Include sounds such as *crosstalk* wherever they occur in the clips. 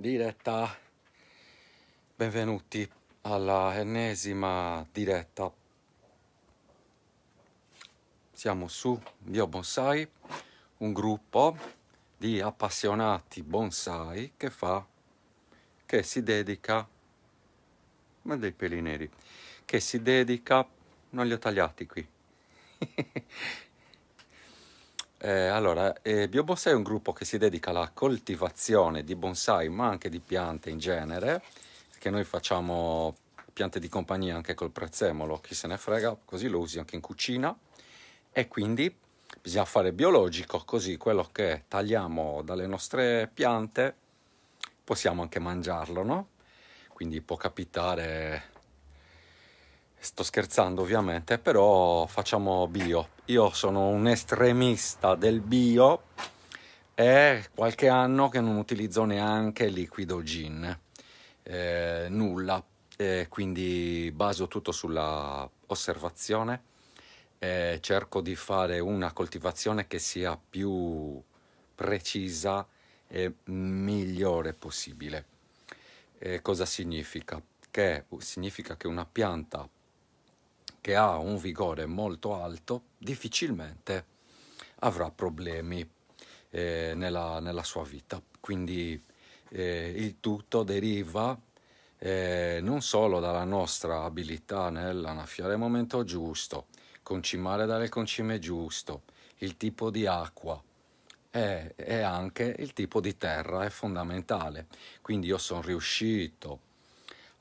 diretta. Benvenuti alla ennesima diretta. Siamo su Bio Bonsai, un gruppo di appassionati bonsai che fa che si dedica ma dei peli neri che si dedica non li ho tagliati qui *laughs* Eh, allora, eh, BioBonsai è un gruppo che si dedica alla coltivazione di bonsai, ma anche di piante in genere, perché noi facciamo piante di compagnia anche col prezzemolo, chi se ne frega, così lo usi anche in cucina. E quindi bisogna fare biologico, così quello che tagliamo dalle nostre piante possiamo anche mangiarlo, no? Quindi può capitare Sto scherzando ovviamente, però facciamo bio. Io sono un estremista del bio è qualche anno che non utilizzo neanche liquido gin, eh, nulla, eh, quindi baso tutto sulla osservazione, eh, cerco di fare una coltivazione che sia più precisa e migliore possibile. Eh, cosa significa? Che significa che una pianta che ha un vigore molto alto difficilmente avrà problemi eh, nella, nella, sua vita. Quindi eh, il tutto deriva eh, non solo dalla nostra abilità nell'annaffiare il momento giusto, concimare dalle concime giusto, il tipo di acqua e, e anche il tipo di terra è fondamentale. Quindi io sono riuscito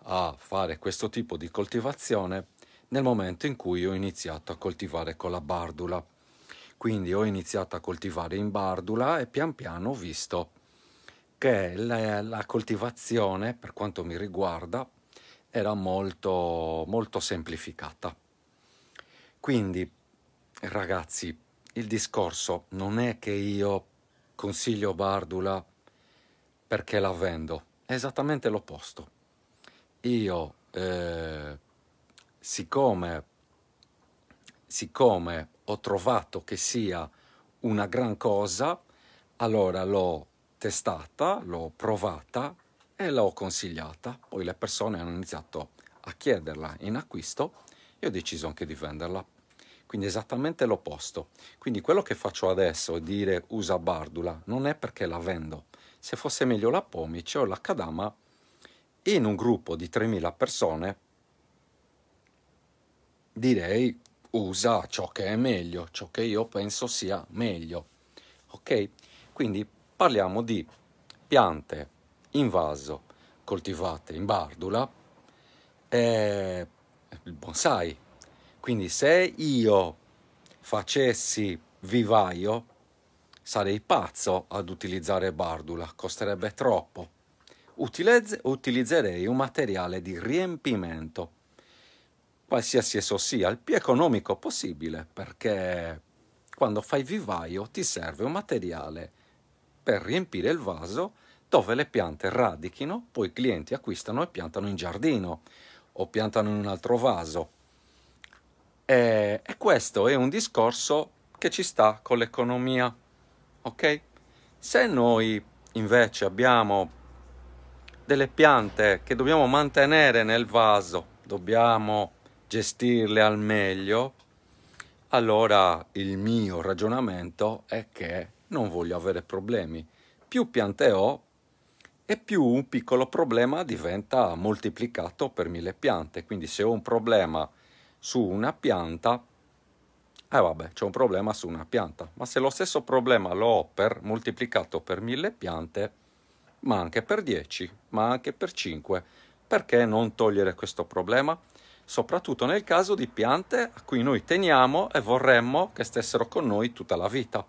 a fare questo tipo di coltivazione nel momento in cui ho iniziato a coltivare con la bardula. Quindi ho iniziato a coltivare in bardula e pian piano ho visto che la, la coltivazione, per quanto mi riguarda, era molto, molto semplificata. Quindi, ragazzi, il discorso non è che io consiglio bardula perché la vendo, è esattamente l'opposto. Io eh, siccome, siccome ho trovato che sia una gran cosa, allora l'ho testata, l'ho provata e l'ho consigliata. Poi le persone hanno iniziato a chiederla in acquisto e ho deciso anche di venderla. Quindi esattamente l'opposto. Quindi quello che faccio adesso, è dire usa bardula, non è perché la vendo. Se fosse meglio la pomice o la cadama, in un gruppo di 3.000 persone direi usa ciò che è meglio, ciò che io penso sia meglio. Ok? Quindi parliamo di piante in vaso coltivate in bardula, il bonsai. Quindi se io facessi vivaio, sarei pazzo ad utilizzare bardula, costerebbe troppo. Utilizz- utilizzerei un materiale di riempimento qualsiasi esso sia, il più economico possibile, perché quando fai vivaio ti serve un materiale per riempire il vaso dove le piante radichino, poi i clienti acquistano e piantano in giardino o piantano in un altro vaso. E, e questo è un discorso che ci sta con l'economia, ok? Se noi invece abbiamo delle piante che dobbiamo mantenere nel vaso, dobbiamo gestirle al meglio, allora il mio ragionamento è che non voglio avere problemi. Più piante ho e più un piccolo problema diventa moltiplicato per mille piante. Quindi se ho un problema su una pianta, eh vabbè, c'è un problema su una pianta. Ma se lo stesso problema lo ho per, moltiplicato per mille piante, ma anche per 10, ma anche per 5, perché non togliere questo problema? soprattutto nel caso di piante a cui noi teniamo e vorremmo che stessero con noi tutta la vita.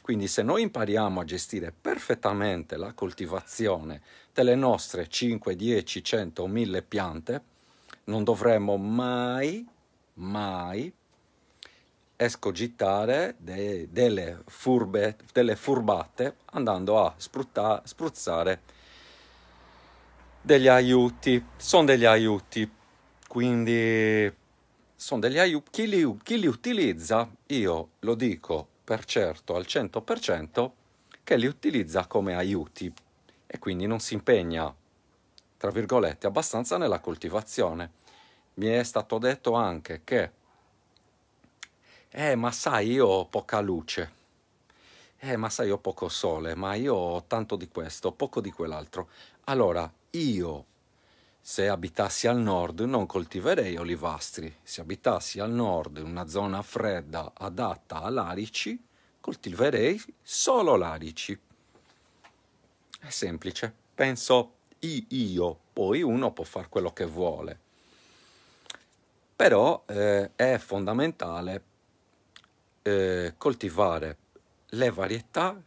Quindi se noi impariamo a gestire perfettamente la coltivazione delle nostre 5, 10, 100 o 1000 piante, non dovremmo mai, mai escogitare de, delle, furbe, delle, furbate andando a sprutta, spruzzare degli aiuti. Sono degli aiuti quindi sono degli aiuti, chi li, chi li utilizza, io lo dico per certo al 100%, che li utilizza come aiuti e quindi non si impegna, tra virgolette, abbastanza nella coltivazione. Mi è stato detto anche che, eh, ma sai, io ho poca luce, eh, ma sai, ho poco sole, ma io ho tanto di questo, poco di quell'altro. Allora, io se abitassi al nord non coltiverei olivastri, se abitassi al nord in una zona fredda adatta all'alici, coltiverei solo larici. È semplice, penso io, poi uno può fare quello che vuole. Però eh, è fondamentale eh, coltivare le varietà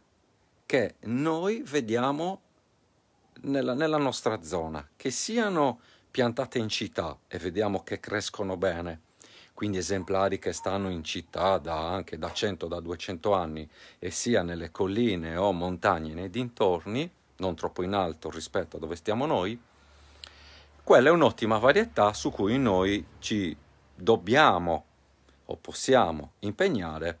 che noi vediamo nella, nella nostra zona, che siano piantate in città e vediamo che crescono bene, quindi esemplari che stanno in città da, anche da 100, da 200 anni e sia nelle colline o montagne nei dintorni, non troppo in alto rispetto a dove stiamo noi, quella è un'ottima varietà su cui noi ci dobbiamo o possiamo impegnare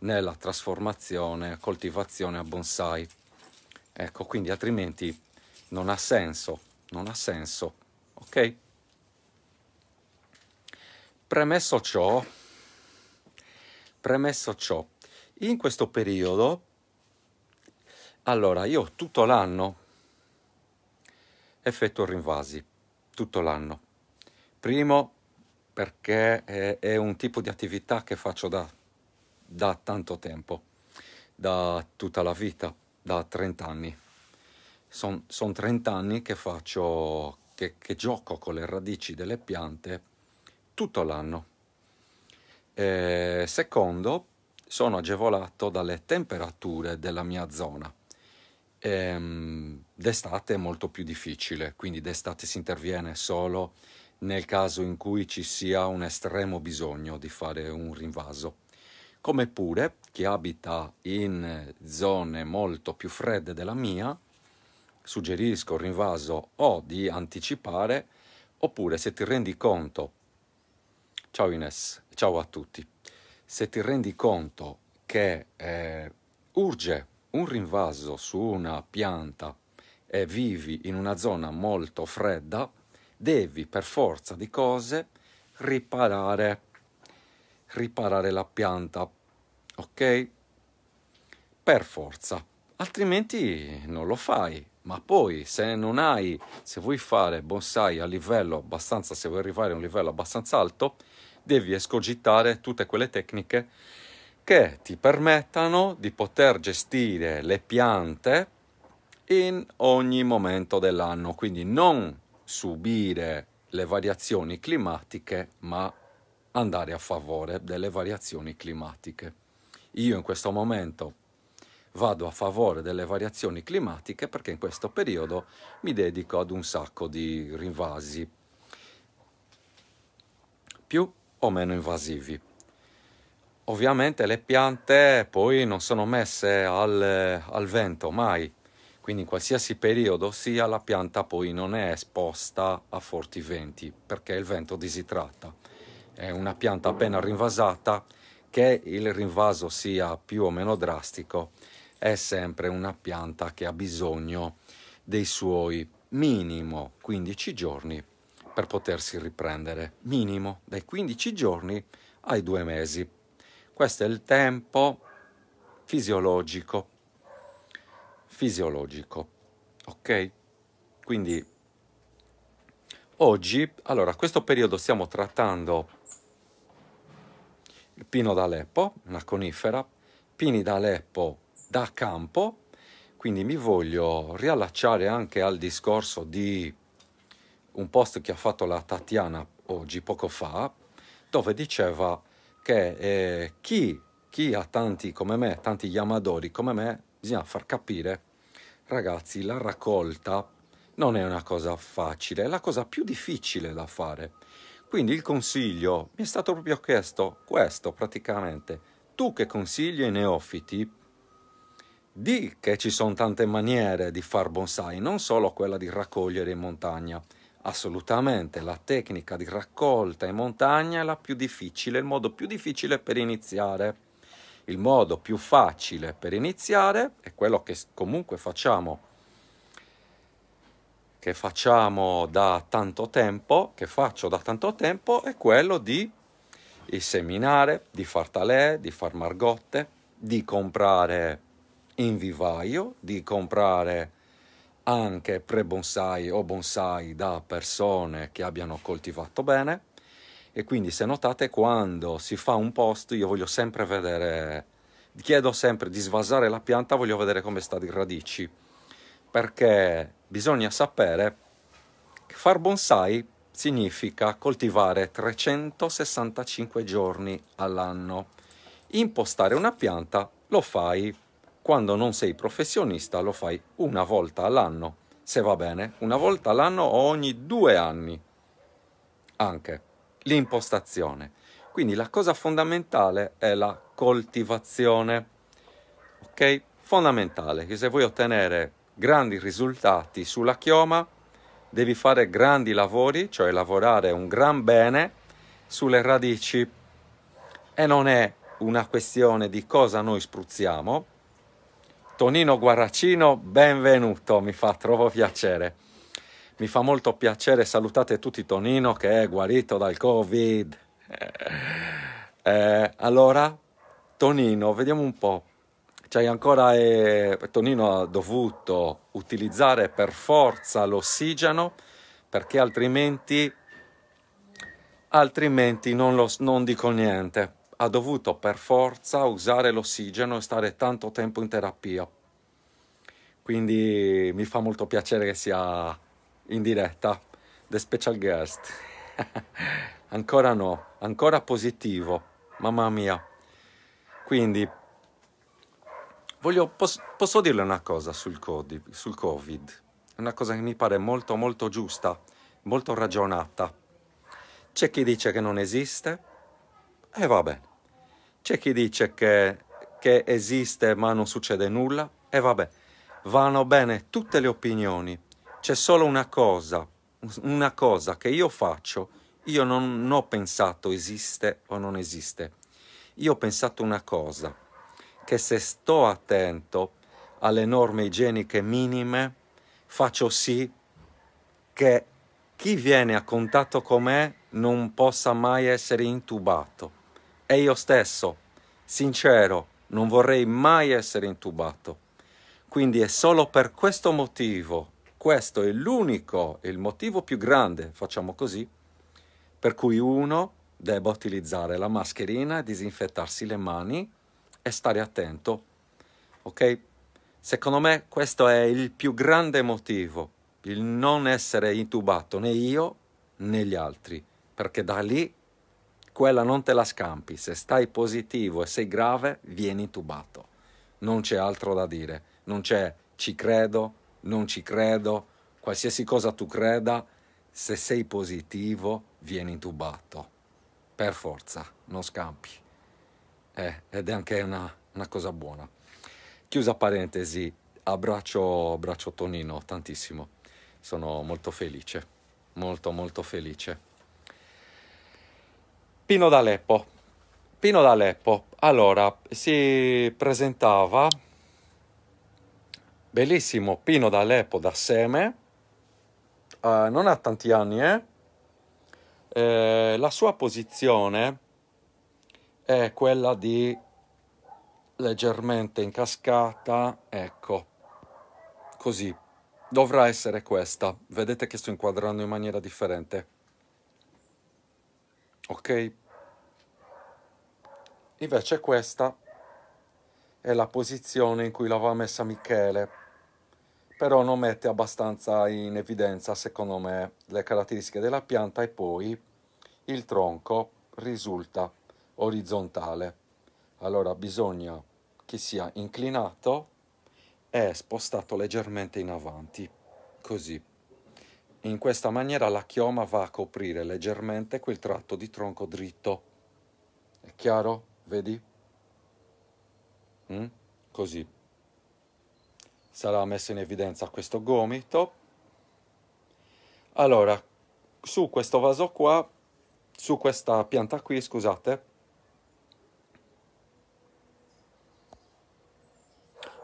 nella trasformazione, coltivazione a bonsai. Ecco, quindi altrimenti non ha senso, non ha senso, ok? Premesso ciò, premesso ciò, in questo periodo, allora io tutto l'anno effetto rinvasi, tutto l'anno. Primo perché è, è, un tipo di attività che faccio da, da tanto tempo, da tutta la vita, da 30 anni sono son 30 anni che faccio, che, che, gioco con le radici delle piante tutto l'anno. E secondo, sono agevolato dalle temperature della mia zona. Ehm, d'estate è molto più difficile, quindi d'estate si interviene solo nel caso in cui ci sia un estremo bisogno di fare un rinvaso. Come pure chi abita in zone molto più fredde della mia suggerisco, rinvaso o di anticipare, oppure se ti rendi conto, ciao Ines, ciao a tutti, se ti rendi conto che eh, urge un rinvaso su una pianta e vivi in una zona molto fredda, devi per forza di cose riparare, riparare la pianta, ok? Per forza, altrimenti non lo fai, ma poi se non hai, se vuoi fare bonsai a livello abbastanza, se vuoi arrivare a un livello abbastanza alto, devi escogitare tutte quelle tecniche che ti permettano di poter gestire le piante in ogni momento dell'anno, quindi non subire le variazioni climatiche, ma andare a favore delle variazioni climatiche. Io in questo momento vado a favore delle variazioni climatiche perché in questo periodo mi dedico ad un sacco di rinvasi più o meno invasivi. Ovviamente le piante poi non sono messe al, al vento mai, quindi in qualsiasi periodo sia la pianta poi non è esposta a forti venti perché il vento disitratta. È una pianta appena rinvasata che il rinvaso sia più o meno drastico è sempre una pianta che ha bisogno dei suoi minimo 15 giorni per potersi riprendere, minimo dai 15 giorni ai due mesi. Questo è il tempo fisiologico, fisiologico, ok? Quindi oggi, allora, a questo periodo stiamo trattando il pino d'Aleppo, una conifera, pini d'Aleppo da campo, quindi mi voglio riallacciare anche al discorso di un post che ha fatto la Tatiana oggi, poco fa, dove diceva che eh, chi, chi ha tanti come me, tanti Yamadori come me, bisogna far capire, ragazzi, la raccolta non è una cosa facile, è la cosa più difficile da fare. Quindi il consiglio mi è stato proprio chiesto questo praticamente. Tu che consigli ai neofiti di che ci sono tante maniere di far bonsai, non solo quella di raccogliere in montagna. Assolutamente, la tecnica di raccolta in montagna è la più difficile, il modo più difficile per iniziare. Il modo più facile per iniziare è quello che comunque facciamo, che facciamo da tanto tempo, che faccio da tanto tempo, è quello di seminare, di far talè, di far margotte, di comprare in vivaio di comprare anche pre-bonsai o bonsai da persone che abbiano coltivato bene e quindi se notate quando si fa un post io voglio sempre vedere chiedo sempre di svasare la pianta voglio vedere come sta di radici perché bisogna sapere che far bonsai significa coltivare 365 giorni all'anno impostare una pianta lo fai quando non sei professionista lo fai una volta all'anno, se va bene, una volta all'anno o ogni due anni. Anche l'impostazione. Quindi la cosa fondamentale è la coltivazione. Ok? Fondamentale, che se vuoi ottenere grandi risultati sulla chioma, devi fare grandi lavori, cioè lavorare un gran bene sulle radici. E non è una questione di cosa noi spruzziamo, Tonino Guaracino, benvenuto, mi fa troppo piacere. Mi fa molto piacere, salutate tutti Tonino che è guarito dal Covid. Eh, eh allora, Tonino, vediamo un po'. Cioè ancora eh, Tonino ha dovuto utilizzare per forza l'ossigeno perché altrimenti altrimenti non, lo, non dico niente ha dovuto per forza usare l'ossigeno e stare tanto tempo in terapia. Quindi mi fa molto piacere che sia in diretta The Special Guest. *laughs* ancora no, ancora positivo, mamma mia. Quindi voglio, posso, posso dirle una cosa sul, codi, sul Covid, una cosa che mi pare molto molto giusta, molto ragionata. C'è chi dice che non esiste, e eh, va bene. C'è chi dice che, che esiste ma non succede nulla e vabbè, vanno bene tutte le opinioni. C'è solo una cosa, una cosa che io faccio, io non ho pensato esiste o non esiste. Io ho pensato una cosa, che se sto attento alle norme igieniche minime, faccio sì che chi viene a contatto con me non possa mai essere intubato e io stesso, sincero, non vorrei mai essere intubato. Quindi è solo per questo motivo, questo è l'unico, il motivo più grande, facciamo così, per cui uno debba utilizzare la mascherina, disinfettarsi le mani e stare attento. Ok? Secondo me questo è il più grande motivo, il non essere intubato né io né gli altri, perché da lì quella non te la scampi, se stai positivo e sei grave, vieni intubato. Non c'è altro da dire, non c'è ci credo, non ci credo, qualsiasi cosa tu creda, se sei positivo, vieni intubato. Per forza, non scampi. Eh, ed è anche una, una cosa buona. Chiusa parentesi, abbraccio, abbraccio Tonino tantissimo. Sono molto felice, molto molto felice. Pino d'Aleppo. Pino d'Aleppo, allora, si presentava bellissimo Pino d'Aleppo da Seme, uh, non ha tanti anni, eh? Eh, la sua posizione è quella di leggermente in cascata, ecco, così. Dovrà essere questa. Vedete che sto inquadrando in maniera differente ok? Invece questa è la posizione in cui l'aveva messa Michele, però non mette abbastanza in evidenza, secondo me, le caratteristiche della pianta e poi il tronco risulta orizzontale. Allora bisogna che sia inclinato e spostato leggermente in avanti, così. In questa maniera la chioma va a coprire leggermente quel tratto di tronco dritto. È chiaro? Vedi? Mm? Così. Sarà messo in evidenza questo gomito. Allora, su questo vaso qua, su questa pianta qui, scusate,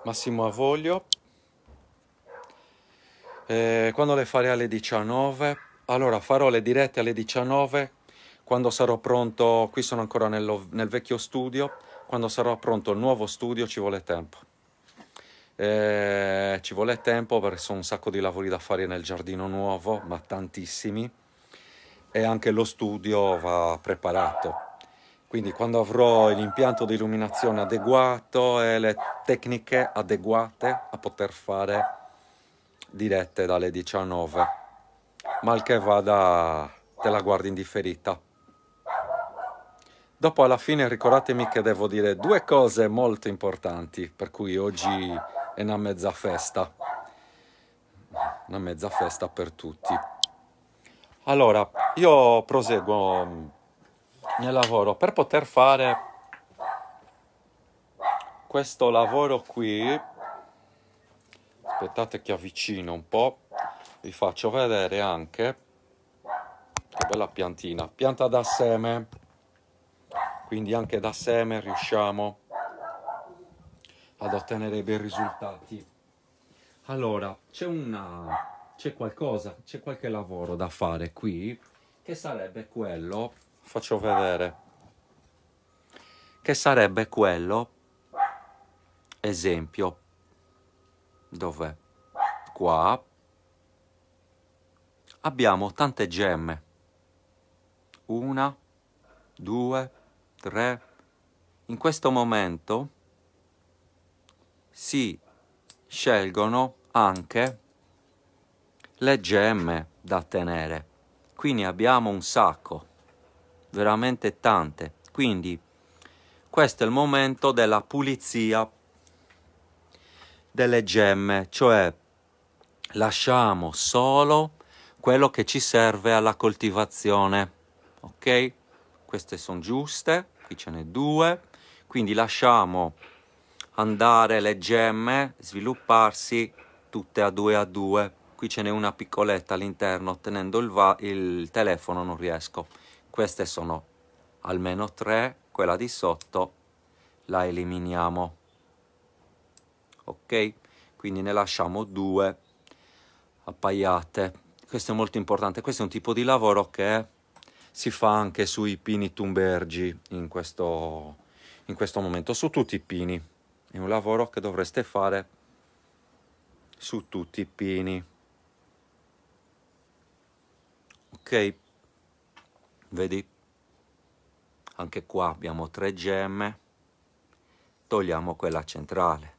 Massimo Avoglio eh, quando le farei alle 19? Allora farò le dirette alle 19 quando sarò pronto, qui sono ancora nello, nel vecchio studio, quando sarò pronto il nuovo studio ci vuole tempo. Eh, ci vuole tempo perché sono un sacco di lavori da fare nel giardino nuovo, ma tantissimi, e anche lo studio va preparato. Quindi quando avrò l'impianto di illuminazione adeguato e le tecniche adeguate a poter fare dirette dalle 19. Mal che vada, te la guardi in Dopo alla fine ricordatemi che devo dire due cose molto importanti, per cui oggi è una mezza festa. Una mezza festa per tutti. Allora, io proseguo mm, nel lavoro. Per poter fare questo lavoro qui aspettate che avvicino un po' vi faccio vedere anche che bella piantina pianta da seme quindi anche da seme riusciamo ad ottenere dei bei risultati allora c'è una c'è qualcosa c'è qualche lavoro da fare qui che sarebbe quello faccio vedere che sarebbe quello esempio Dov'è? Qua. Abbiamo tante gemme. Una, due, tre. In questo momento si scelgono anche le gemme da tenere. Quindi abbiamo un sacco, veramente tante. Quindi questo è il momento della pulizia delle gemme, cioè lasciamo solo quello che ci serve alla coltivazione. Ok? Queste sono giuste, qui ce n'è due, quindi lasciamo andare le gemme, svilupparsi tutte a due a due. Qui ce n'è una piccoletta all'interno, tenendo il, il telefono non riesco. Queste sono almeno tre, quella di sotto la eliminiamo ok? Quindi ne lasciamo due appaiate. Questo è molto importante, questo è un tipo di lavoro che si fa anche sui pini tumbergi in questo, in questo momento, su tutti i pini. È un lavoro che dovreste fare su tutti i pini. Ok, vedi? Anche qua abbiamo tre gemme, togliamo quella centrale.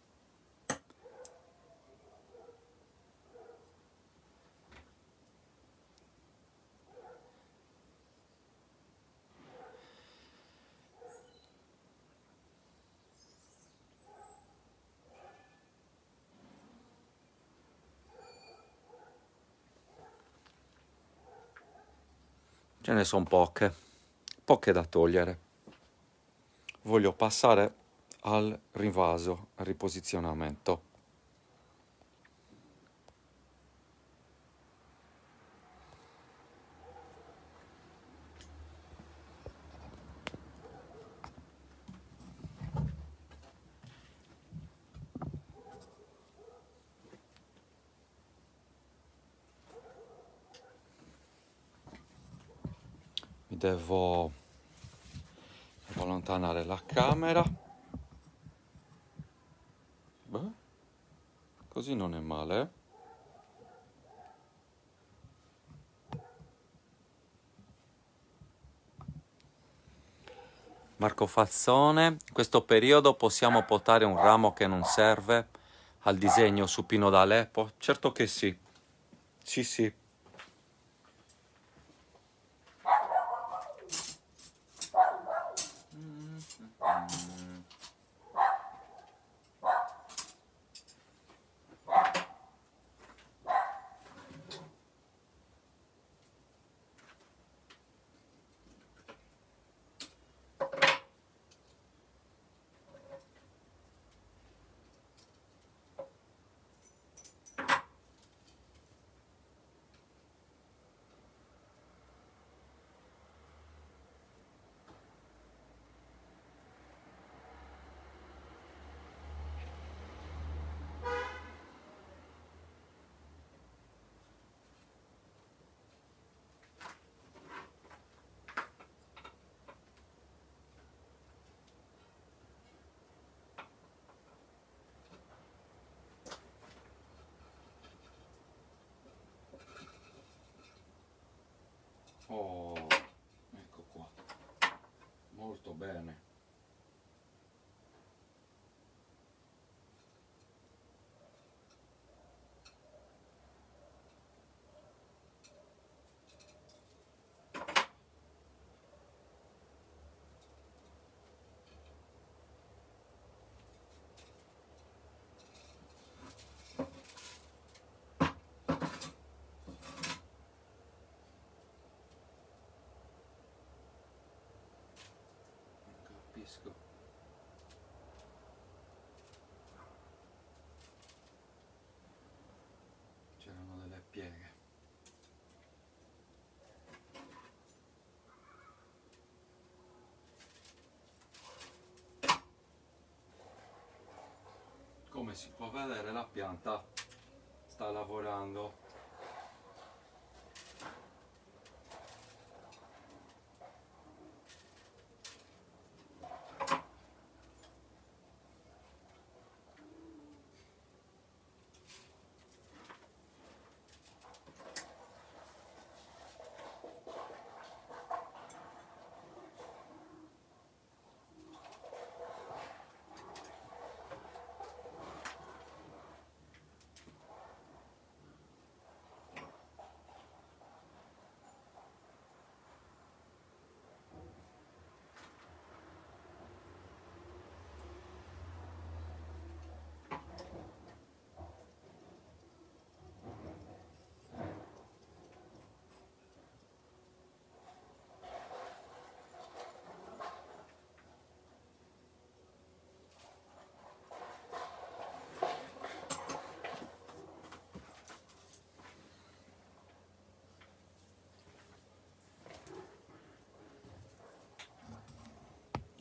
ce ne sono poche, poche da togliere. Voglio passare al rinvaso, al riposizionamento. Marco Fazzone, in questo periodo possiamo portare un ramo che non serve al disegno supino d'Aleppo? Certo che sì, sì sì. oh, ecco qua molto bene capisco. C'erano delle pieghe. Come si può vedere la pianta sta lavorando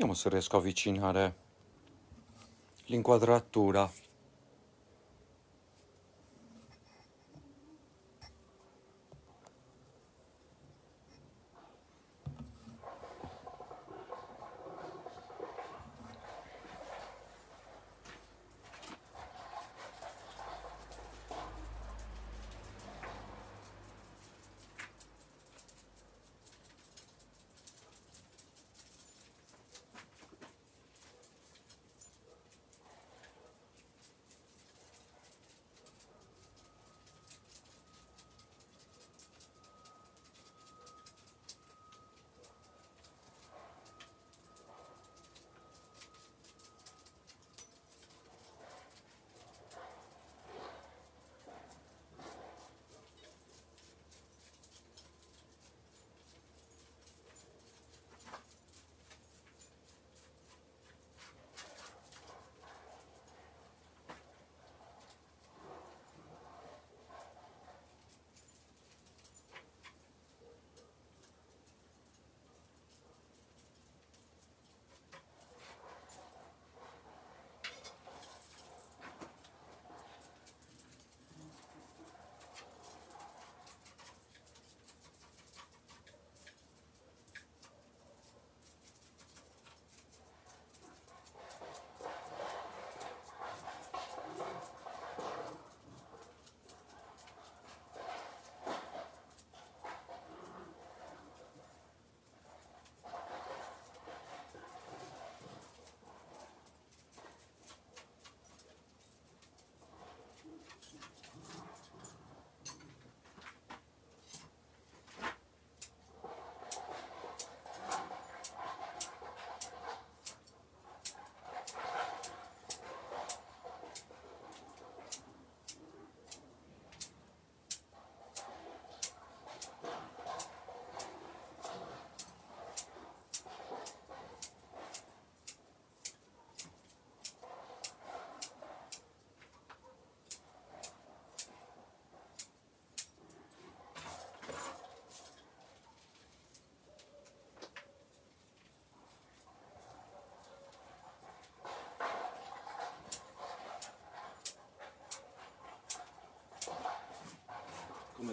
Vediamo se riesco a avvicinare l'inquadratura.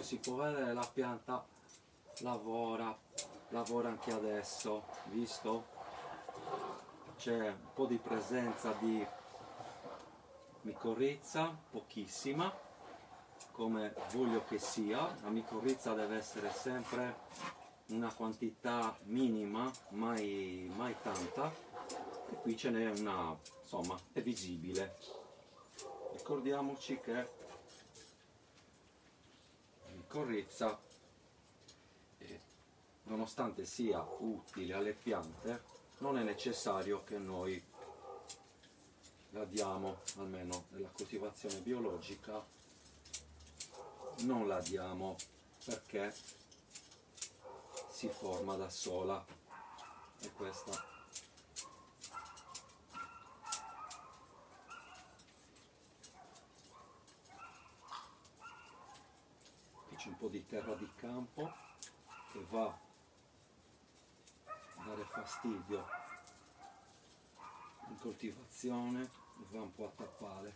si può vedere eh, la pianta lavora, lavora anche adesso, visto? C'è un po' di presenza di micorrizza, pochissima, come voglio che sia. La micorrizza deve essere sempre una quantità minima, mai, mai tanta. E qui ce n'è una, insomma, è visibile. Ricordiamoci che correzza eh, nonostante sia utile alle piante non è necessario che noi la diamo almeno nella coltivazione biologica non la diamo perché si forma da sola e questa po' di terra di campo che va a dare fastidio in coltivazione va un po' a tappare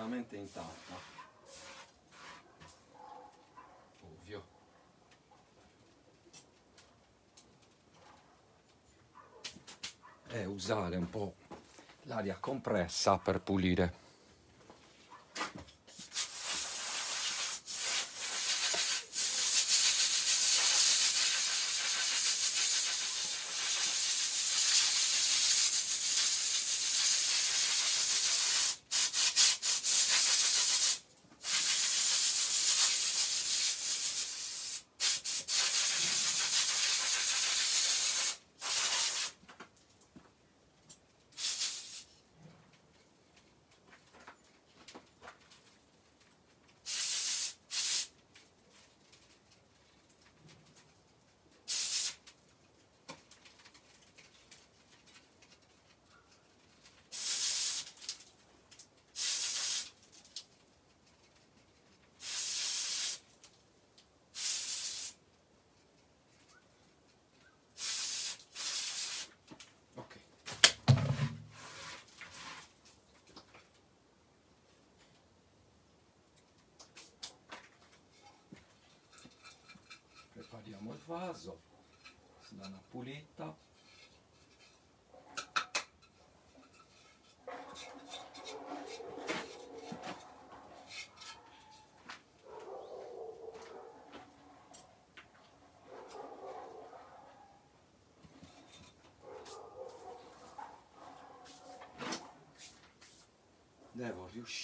praticamente intatta ovvio è usare un po' l'aria compressa per pulire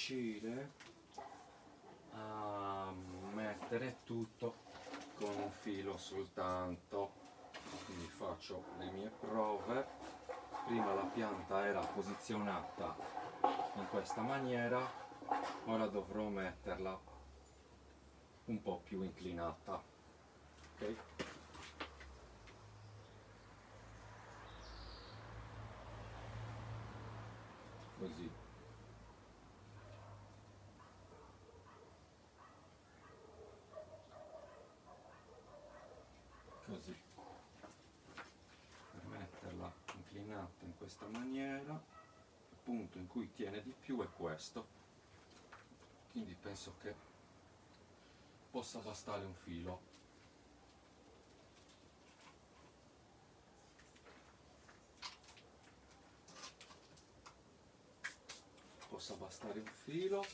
riuscire a mettere tutto con un filo soltanto quindi faccio le mie prove prima la pianta era posizionata in questa maniera ora dovrò metterla un po' più inclinata okay? così questa maniera il punto in cui tiene di più è questo quindi penso che possa bastare un filo possa bastare un filo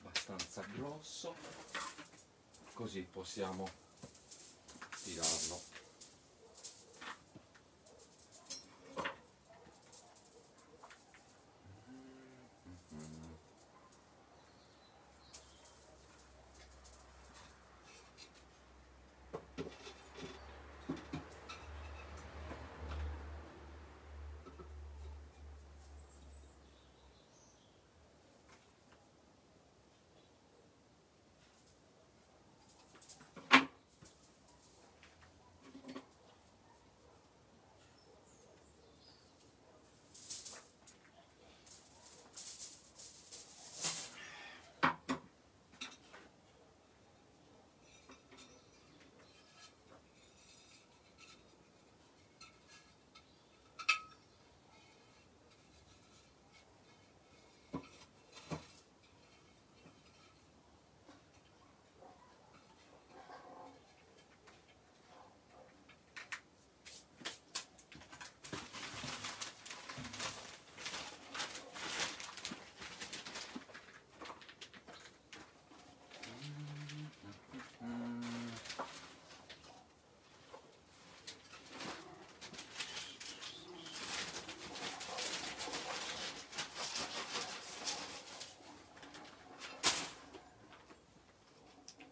abbastanza grosso così possiamo tirarlo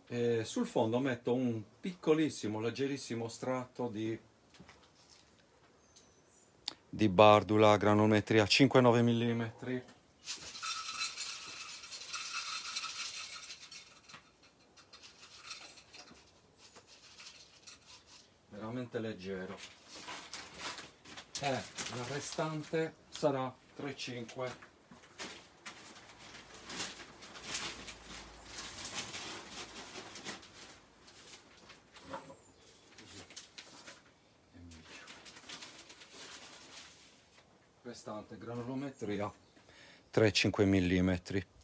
eh, sul fondo metto un piccolissimo, leggerissimo strato di di Bardula, granometria 5-9 mm. Veramente leggero. E eh, la restante sarà 3-5 granulometria 3-5 mm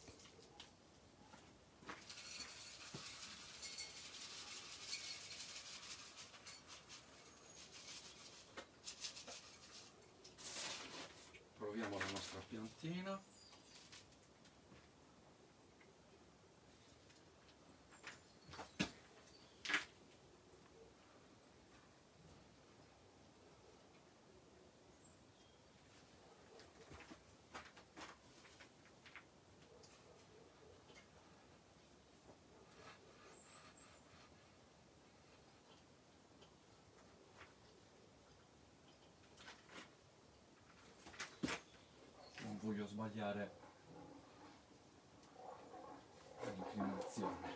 sbagliare l'inclinazione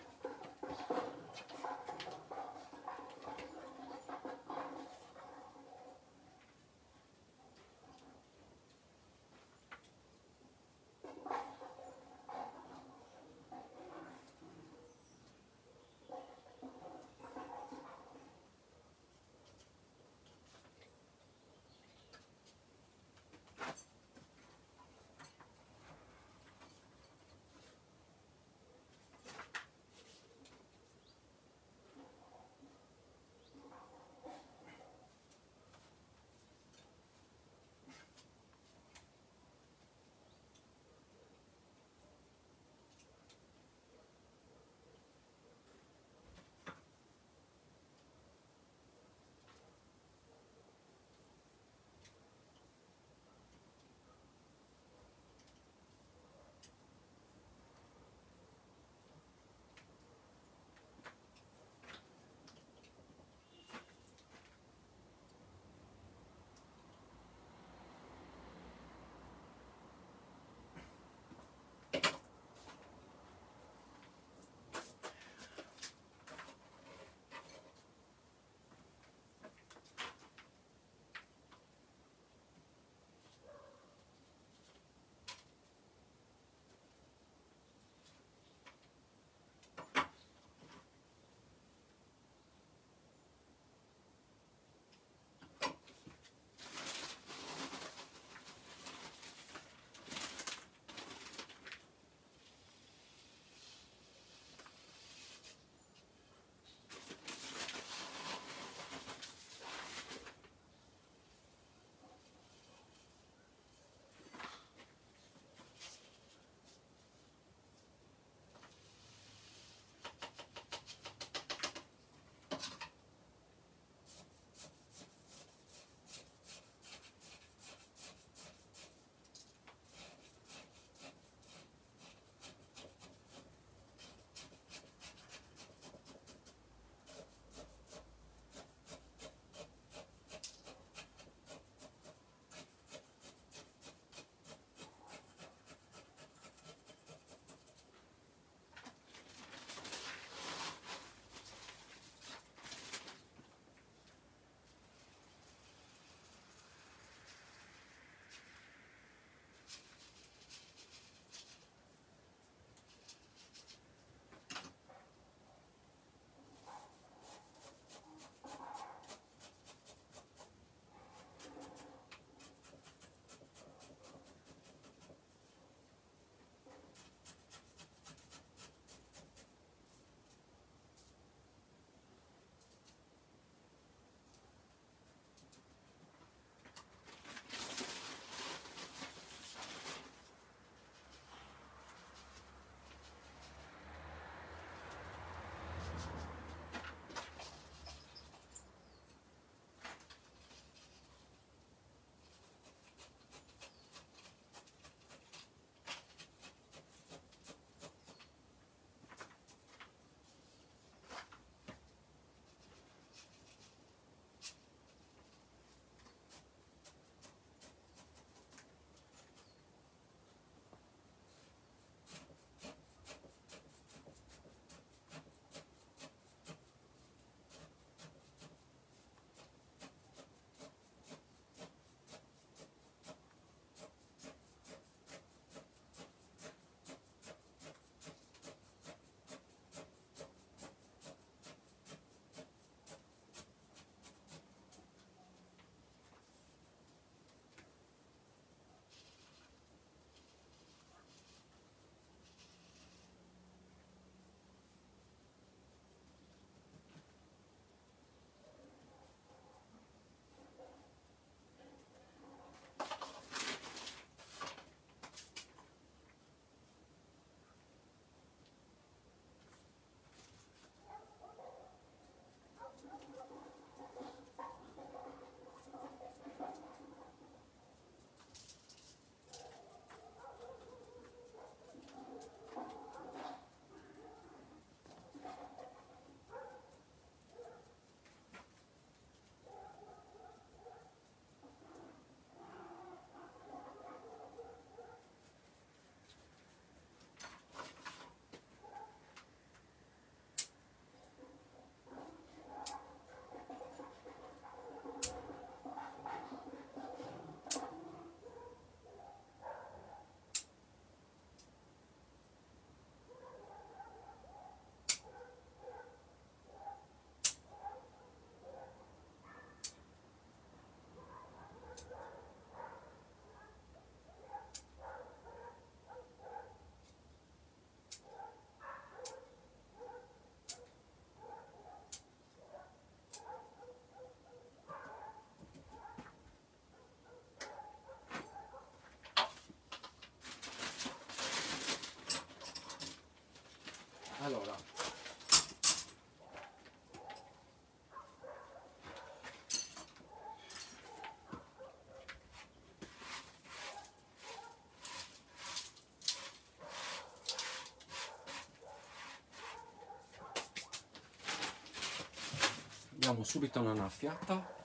andiamo subito una annaffiata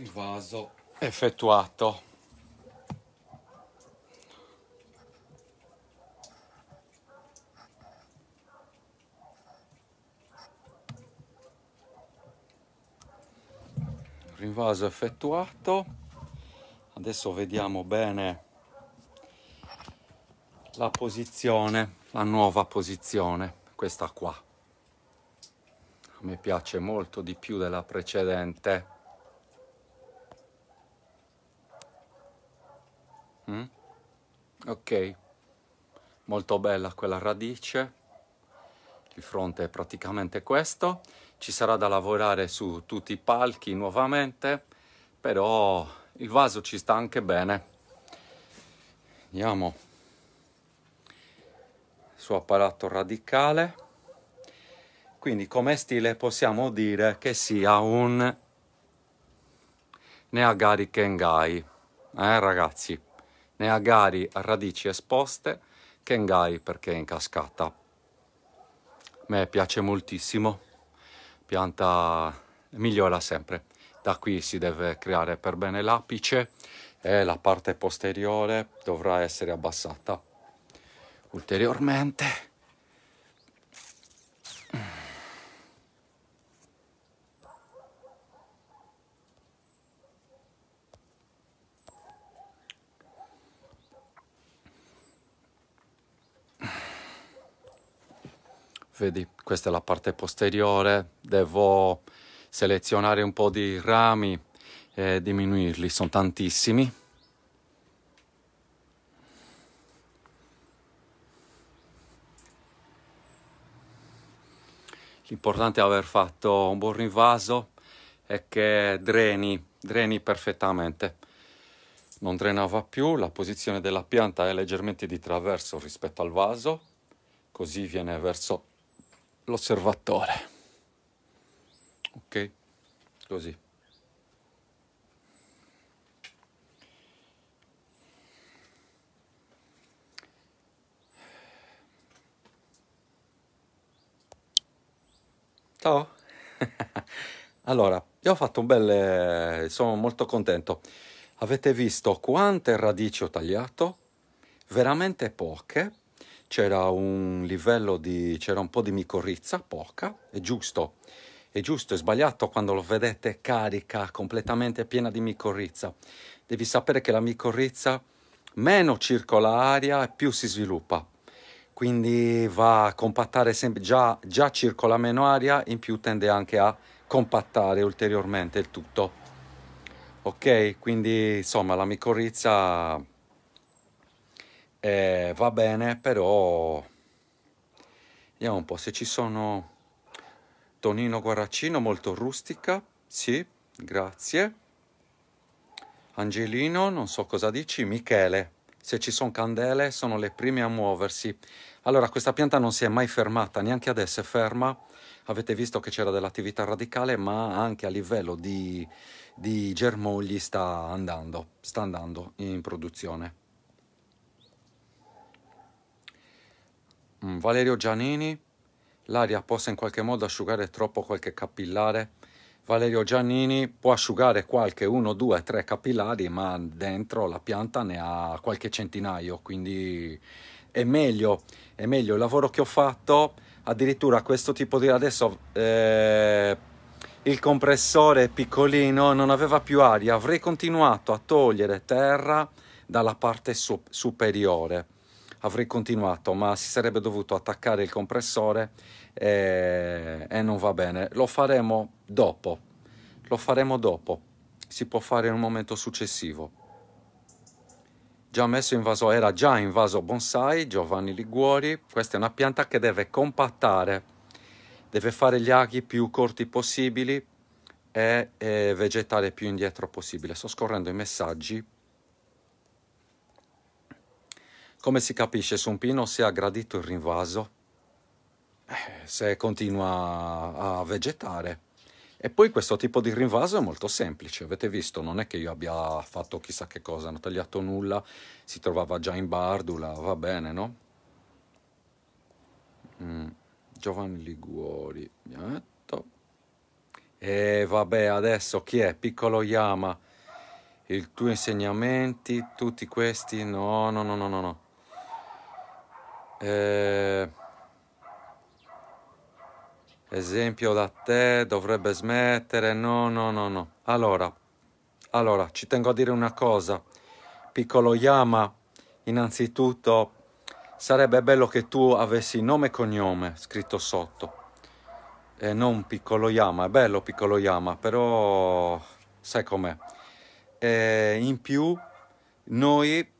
il vaso effettuato. rinvaso effettuato adesso vediamo bene la posizione la nuova posizione questa qua a me piace molto di più della precedente molto bella quella radice il fronte è praticamente questo ci sarà da lavorare su tutti i palchi nuovamente però il vaso ci sta anche bene andiamo su apparato radicale quindi come stile possiamo dire che sia un Neagari Kengai eh ragazzi Neagari a radici esposte, che Kengai perché è in cascata. A me piace moltissimo, pianta migliora sempre. Da qui si deve creare per bene l'apice e la parte posteriore dovrà essere abbassata ulteriormente vedi questa è la parte posteriore devo selezionare un po' di rami e diminuirli sono tantissimi l'importante è aver fatto un buon rinvaso e che dreni dreni perfettamente non drenava più la posizione della pianta è leggermente di traverso rispetto al vaso così viene verso l'osservatore. Ok? Così. Ciao. *laughs* allora, io ho fatto un bel... Eh, sono molto contento. Avete visto quante radici ho tagliato? Veramente poche, c'era un livello di, c'era un po' di micorizza, poca, è giusto, è giusto, è sbagliato quando lo vedete carica, completamente piena di micorrizza. Devi sapere che la micorrizza meno circola aria e più si sviluppa, quindi va a compattare sempre, già, già circola meno aria, in più tende anche a compattare ulteriormente il tutto. Ok, quindi insomma la micorrizza eh, va bene però vediamo un po' se ci sono tonino guaracino molto rustica sì grazie angelino non so cosa dici michele se ci sono candele sono le prime a muoversi. Allora questa pianta non si è mai fermata, neanche adesso è ferma. Avete visto che c'era dell'attività radicale, ma anche a livello di, di germogli sta andando, sta andando in produzione. Mm, Valerio Giannini, l'aria possa in qualche modo asciugare troppo qualche capillare. Valerio Giannini può asciugare qualche 1, 2, 3 capillari, ma dentro la pianta ne ha qualche centinaio, quindi è meglio, è meglio il lavoro che ho fatto. Addirittura questo tipo di adesso eh, il compressore piccolino non aveva più aria, avrei continuato a togliere terra dalla parte superiore avrei continuato, ma si sarebbe dovuto attaccare il compressore e, eh, e non va bene. Lo faremo dopo, lo faremo dopo, si può fare in un momento successivo. Già messo in vaso, era già in vaso bonsai, Giovanni Liguori, questa è una pianta che deve compattare, deve fare gli aghi più corti possibili e, e vegetare più indietro possibile. Sto scorrendo i messaggi come si capisce su un pino se ha gradito il rinvaso, eh, se continua a vegetare. E poi questo tipo di rinvaso è molto semplice, avete visto, non è che io abbia fatto chissà che cosa, non ho tagliato nulla, si trovava già in bardula, va bene, no? Mm. Giovanni Liguori, mi bianetto. E vabbè, adesso chi è? Piccolo Yama, i tuoi insegnamenti, tutti questi? No, no, no, no, no, no. Eh, esempio da te, dovrebbe smettere, no, no, no, no. Allora, allora, ci tengo a dire una cosa. Piccolo Yama, innanzitutto, sarebbe bello che tu avessi nome e cognome scritto sotto. E eh, non Piccolo Yama, è bello Piccolo Yama, però sai com'è. E eh, in più, noi,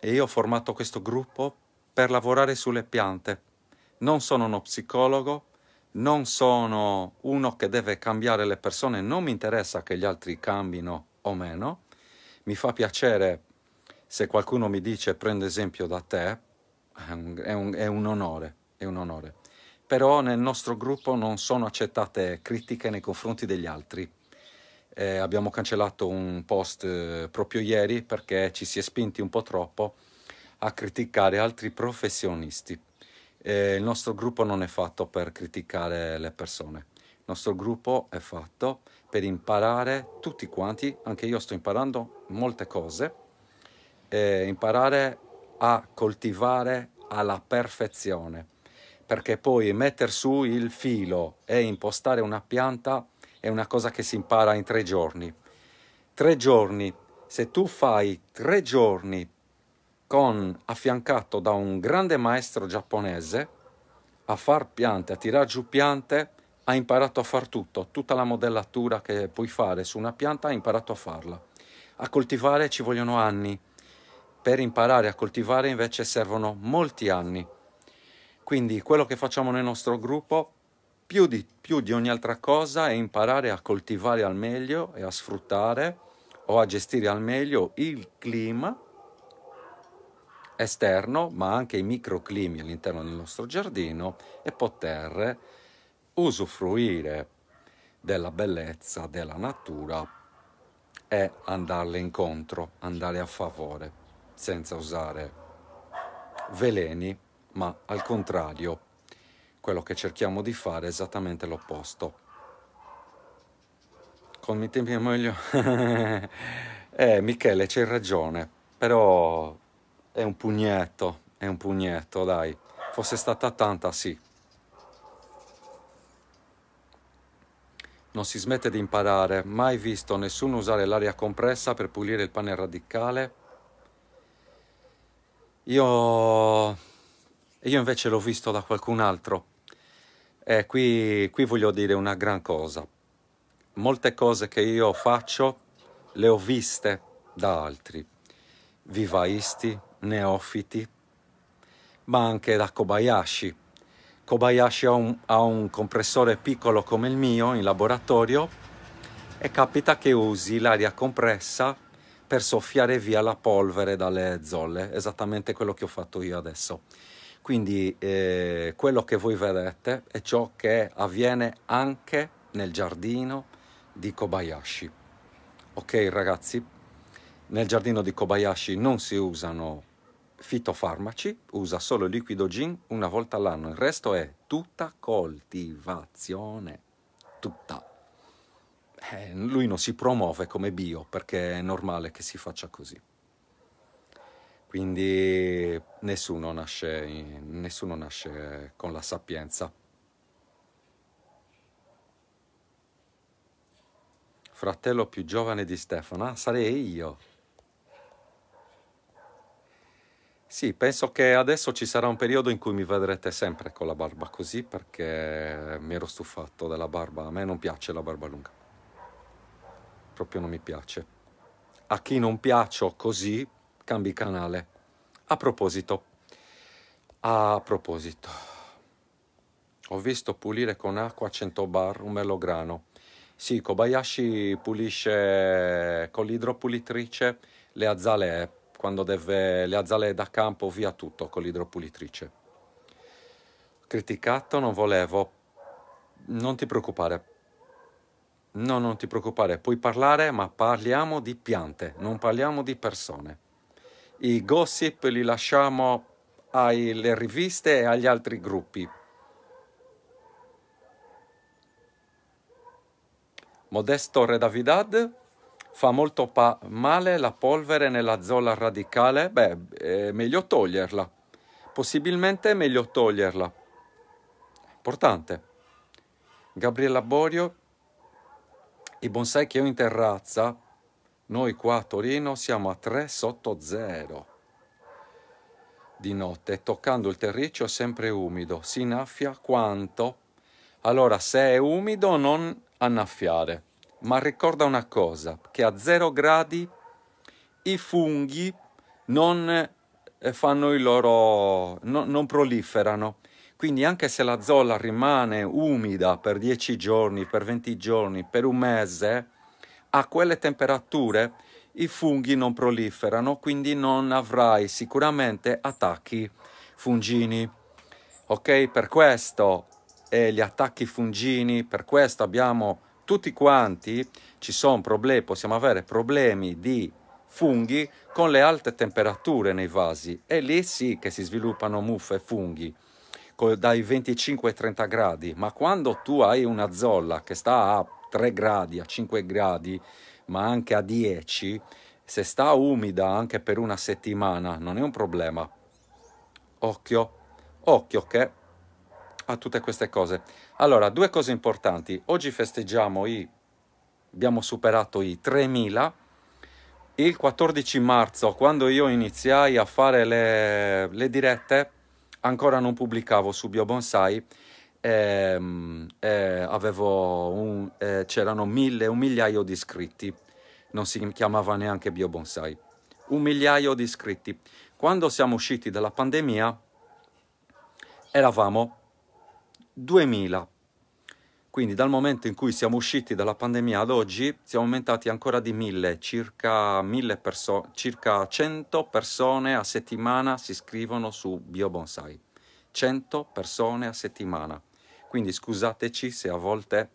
e io ho formato questo gruppo per lavorare sulle piante. Non sono uno psicologo, non sono uno che deve cambiare le persone, non mi interessa che gli altri cambino o meno. Mi fa piacere se qualcuno mi dice prendo esempio da te, è un, è un, onore, è un onore. Però nel nostro gruppo non sono accettate critiche nei confronti degli altri. Eh, abbiamo cancellato un post eh, proprio ieri perché ci si è spinti un po' troppo a criticare altri professionisti. E eh, il nostro gruppo non è fatto per criticare le persone, il nostro gruppo è fatto per imparare tutti quanti, anche io sto imparando molte cose, eh, imparare a coltivare alla perfezione, perché poi mettere su il filo e impostare una pianta è una cosa che si impara in tre giorni. Tre giorni, se tu fai tre giorni con, affiancato da un grande maestro giapponese a far piante, a tirare giù piante, ha imparato a far tutto, tutta la modellatura che puoi fare su una pianta ha imparato a farla. A coltivare ci vogliono anni, per imparare a coltivare invece servono molti anni. Quindi quello che facciamo nel nostro gruppo, più di, più di ogni altra cosa, è imparare a coltivare al meglio e a sfruttare o a gestire al meglio il clima esterno, ma anche i microclimi all'interno del nostro giardino e poter usufruire della bellezza della natura e andarle incontro, andare a favore, senza usare veleni, ma al contrario, quello che cerchiamo di fare è esattamente l'opposto. Con i tempi meglio... *laughs* eh, Michele, c'hai ragione, però è un pugnetto, è un pugnetto, dai. Fosse stata tanta, sì. Non si smette di imparare, mai visto nessuno usare l'aria compressa per pulire il pane radicale. Io, io invece l'ho visto da qualcun altro. E qui, qui voglio dire una gran cosa. Molte cose che io faccio le ho viste da altri, vivaisti, neofiti, ma anche da Kobayashi. Kobayashi ha un, ha un compressore piccolo come il mio in laboratorio e capita che usi l'aria compressa per soffiare via la polvere dalle zolle, esattamente quello che ho fatto io adesso. Quindi eh, quello che voi vedete è ciò che avviene anche nel giardino di Kobayashi. Ok ragazzi? Nel giardino di Kobayashi non si usano fitofarmaci, usa solo liquido gin una volta all'anno, il resto è tutta coltivazione, tutta. Eh, lui non si promuove come bio perché è normale che si faccia così. Quindi nessuno nasce, nessuno nasce con la sapienza. Fratello più giovane di Stefano, ah, sarei io. Sì, penso che adesso ci sarà un periodo in cui mi vedrete sempre con la barba così perché mi ero stufato della barba. A me non piace la barba lunga. Proprio non mi piace. A chi non piaccio così, cambi canale. A proposito, a proposito, ho visto pulire con acqua 100 bar un melograno. Sì, Kobayashi pulisce con l'idropulitrice le azalee quando deve le azzale da campo via tutto con l'idropulitrice. Criticato non volevo. Non ti preoccupare. No, non ti preoccupare, puoi parlare, ma parliamo di piante, non parliamo di persone. I gossip li lasciamo alle riviste e agli altri gruppi. Modesto Redavidad Fa molto pa- male la polvere nella zolla radicale? Beh, è meglio toglierla. Possibilmente è meglio toglierla. Importante. Gabriella Borio, i bonsai che ho in terrazza, noi qua a Torino siamo a 3 sotto zero di notte, toccando il terriccio è sempre umido, si innaffia quanto? Allora, se è umido non annaffiare, ma ricorda una cosa, che a 0 gradi i funghi non eh, fanno il loro... No, non proliferano. Quindi anche se la zolla rimane umida per 10 giorni, per 20 giorni, per un mese, a quelle temperature i funghi non proliferano, quindi non avrai sicuramente attacchi fungini. Ok, per questo eh, gli attacchi fungini, per questo abbiamo tutti quanti ci sono problemi, possiamo avere problemi di funghi con le alte temperature nei vasi e lì sì che si sviluppano muffe e funghi dai 25 ai 30 gradi, ma quando tu hai una zolla che sta a 3 gradi, a 5 gradi, ma anche a 10, se sta umida anche per una settimana non è un problema. Occhio, occhio che a tutte queste cose. Allora, due cose importanti. Oggi festeggiamo i... abbiamo superato i 3000. Il 14 marzo, quando io iniziai a fare le, le dirette, ancora non pubblicavo su BioBonsai, ehm, e, e eh, c'erano mille, un migliaio di iscritti, non si chiamava neanche BioBonsai, un migliaio di iscritti. Quando siamo usciti dalla pandemia eravamo 2000. Quindi dal momento in cui siamo usciti dalla pandemia ad oggi siamo aumentati ancora di 1000, circa, 1000 perso circa 100 persone a settimana si iscrivono su BioBonsai. 100 persone a settimana. Quindi scusateci se a volte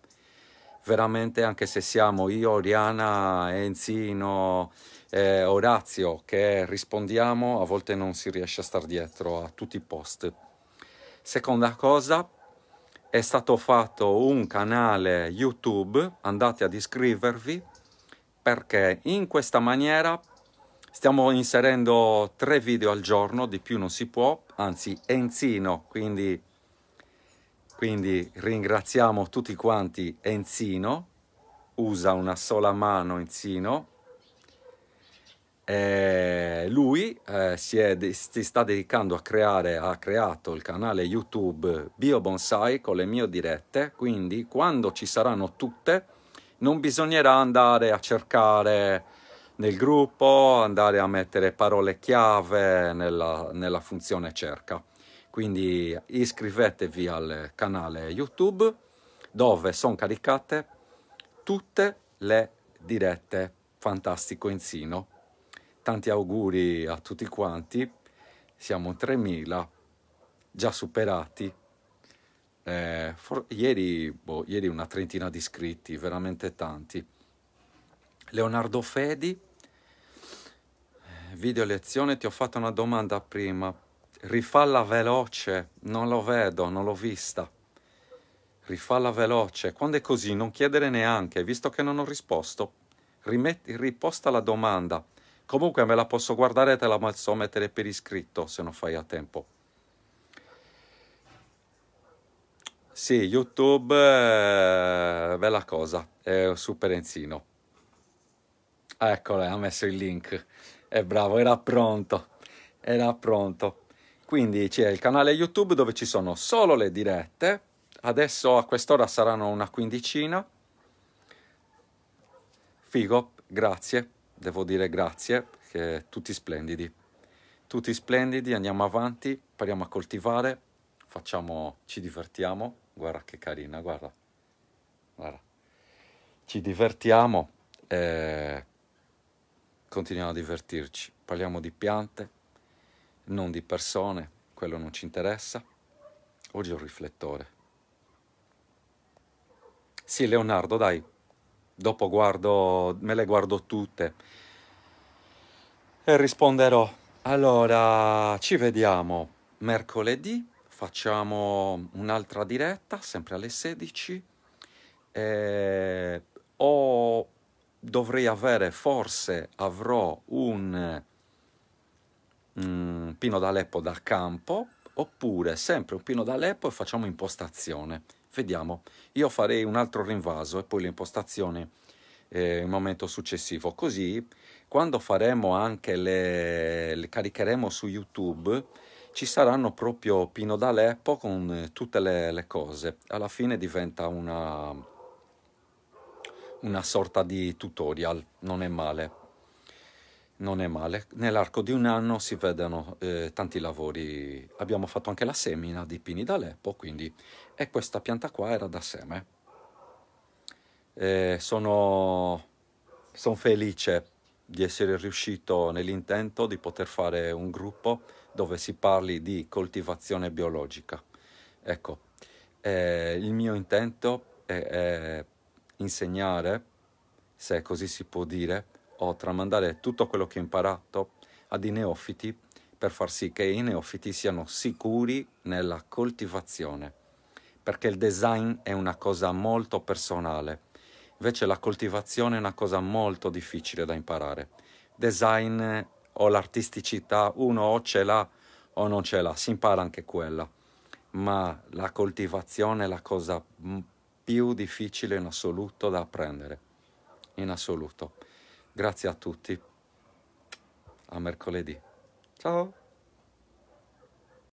veramente anche se siamo io, Oriana, Enzino, eh, Orazio che rispondiamo, a volte non si riesce a stare dietro a tutti i post. Seconda cosa, è stato fatto un canale YouTube, andate ad iscrivervi perché in questa maniera stiamo inserendo tre video al giorno, di più non si può, anzi Enzino, quindi, quindi ringraziamo tutti quanti Enzino, usa una sola mano Enzino, eh, lui eh, si, de- si, sta dedicando a creare, ha creato il canale YouTube Bio Bonsai con le mie dirette, quindi quando ci saranno tutte non bisognerà andare a cercare nel gruppo, andare a mettere parole chiave nella, nella funzione cerca. Quindi iscrivetevi al canale YouTube dove sono caricate tutte le dirette. Fantastico Insino tanti auguri a tutti quanti, siamo 3.000 già superati. Eh, ieri, boh, ieri una trentina di iscritti, veramente tanti. Leonardo Fedi, eh, video lezione, ti ho fatto una domanda prima, rifalla veloce, non lo vedo, non l'ho vista. Rifalla veloce, quando è così non chiedere neanche, visto che non ho risposto, rimetti, riposta la domanda Comunque me la posso guardare e te la posso mettere per iscritto se non fai a tempo. Sì, YouTube, eh, bella cosa, è un super enzino. Eccolo, ha messo il link. È bravo, era pronto, era pronto. Quindi c'è il canale YouTube dove ci sono solo le dirette. Adesso a quest'ora saranno una quindicina. Figo, grazie devo dire grazie, che tutti splendidi. Tutti splendidi, andiamo avanti, impariamo a coltivare, facciamo, ci divertiamo. Guarda che carina, guarda. guarda. Ci divertiamo e continuiamo a divertirci. Parliamo di piante, non di persone, quello non ci interessa. Oggi ho un riflettore. Sì, Leonardo, dai, dopo guardo, me le guardo tutte e risponderò. Allora, ci vediamo mercoledì, facciamo un'altra diretta, sempre alle 16. Eh, o dovrei avere, forse avrò un mm, pino d'Aleppo da campo, oppure sempre un pino d'Aleppo e facciamo impostazione. Vediamo, io farei un altro rinvaso e poi l'impostazione eh, il momento successivo, così quando faremo anche le, le caricheremo su YouTube ci saranno proprio Pino d'Aleppo con eh, tutte le, le cose. Alla fine diventa una, una sorta di tutorial, non è male. Non è male. Nell'arco di un anno si vedono eh, tanti lavori. Abbiamo fatto anche la semina di Pini d'Aleppo, quindi e questa pianta qua era da seme. E sono, sono felice di essere riuscito nell'intento di poter fare un gruppo dove si parli di coltivazione biologica. Ecco, eh, il mio intento è, è insegnare, se così si può dire, o tramandare tutto quello che ho imparato ad i neofiti per far sì che i neofiti siano sicuri nella coltivazione perché il design è una cosa molto personale, invece la coltivazione è una cosa molto difficile da imparare. Design o l'artisticità uno o ce l'ha o non ce l'ha, si impara anche quella, ma la coltivazione è la cosa più difficile in assoluto da apprendere, in assoluto. Grazie a tutti, a mercoledì. Ciao!